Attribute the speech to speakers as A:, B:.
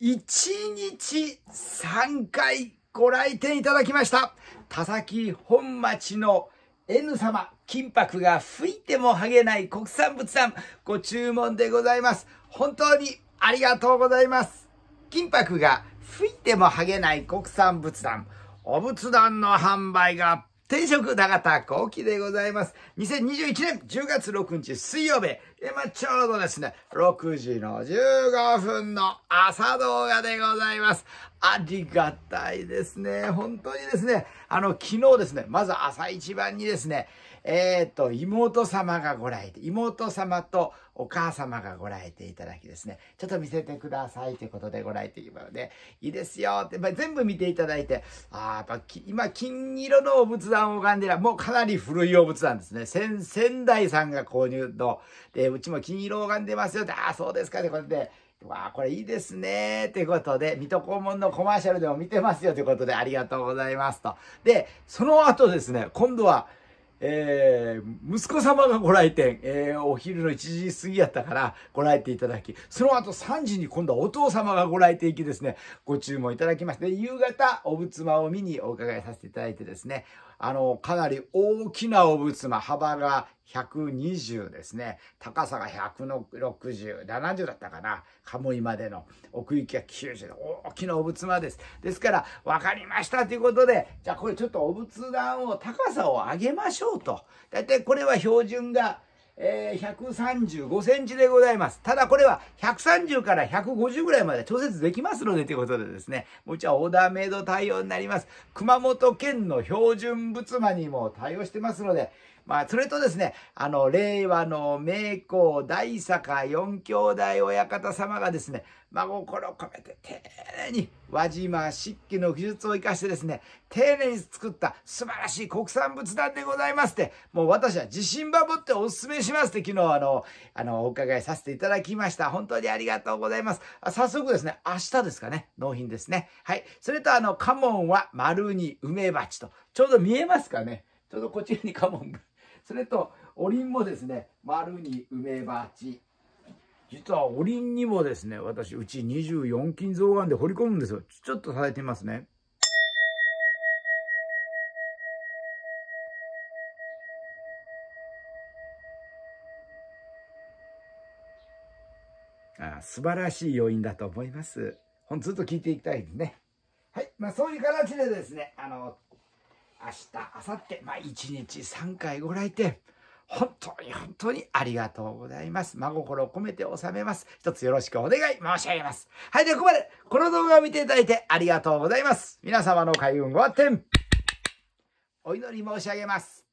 A: 1日3回ご来店いただきました。田崎本町の N 様、金箔が吹いても剥げない国産物産、ご注文でございます。本当にありがとうございます。金箔が吹いても剥げない国産仏壇。お仏壇の販売が転職永田幸喜でございます。2021年10月6日水曜日、今ちょうどですね、6時の15分の朝動画でございます。ありがたいですね。本当にですね、あの、昨日ですね、まず朝一番にですね、えっ、ー、と、妹様がご来店、妹様とお母様がご来店いただきですね、ちょっと見せてくださいということでご来店こので、いいですよって、まあ、全部見ていただいて、ああ、やっぱ今、金色のお仏壇を拝んでら、もうかなり古いお仏壇ですね。仙台さんが購入の、で、うちも金色を拝んでますよって、ああ、そうですかね、これで、わあ、これいいですねということで、水戸黄門のコマーシャルでも見てますよということで、ありがとうございますと。で、その後ですね、今度は、えー、息子様がご来店、えー、お昼の1時過ぎやったからご来店いただき、その後3時に今度はお父様がご来店行きですね、ご注文いただきまして、夕方、お仏間を見にお伺いさせていただいてですね、あの、かなり大きなお仏間、幅が120ですね。高さが160、70だったかな。カ居イまでの。奥行きが90大きなお仏間です。ですから、分かりましたということで、じゃあこれちょっとお仏壇を高さを上げましょうと。だいたいこれは標準が、えー、135センチでございます。ただこれは130から150ぐらいまで調節できますのでということでですね、もちろんオーダーメイド対応になります。熊本県の標準仏間にも対応してますので、まあ、それとですね、あの、令和の名工大坂四兄弟親方様がですね、真心を込めて丁寧に輪島漆器の技術を生かしてですね、丁寧に作った素晴らしい国産仏壇でございますって、もう私は自信ばぶってお勧めしますって昨日あの、あの、お伺いさせていただきました。本当にありがとうございます。早速ですね、明日ですかね、納品ですね。はい。それとあの、家紋は丸に梅鉢と、ちょうど見えますかねちょうどこっちに家紋が。それとおりんもですね丸に梅鉢実はおりんにもですね私うち24金増眼で掘り込むんですよちょっとされてみますねあ素晴らしい要因だと思います。ほんずっと聞いていきたいですね。はい。まあそういう形でですね、あの、明日、明後日、まあ、1日3回ご来店。本当に本当にありがとうございます。真心を込めて納めます。一つよろしくお願い申し上げます。はい、ではここまで、この動画を見ていただいてありがとうございます。皆様の開運ご発展、お祈り申し上げます。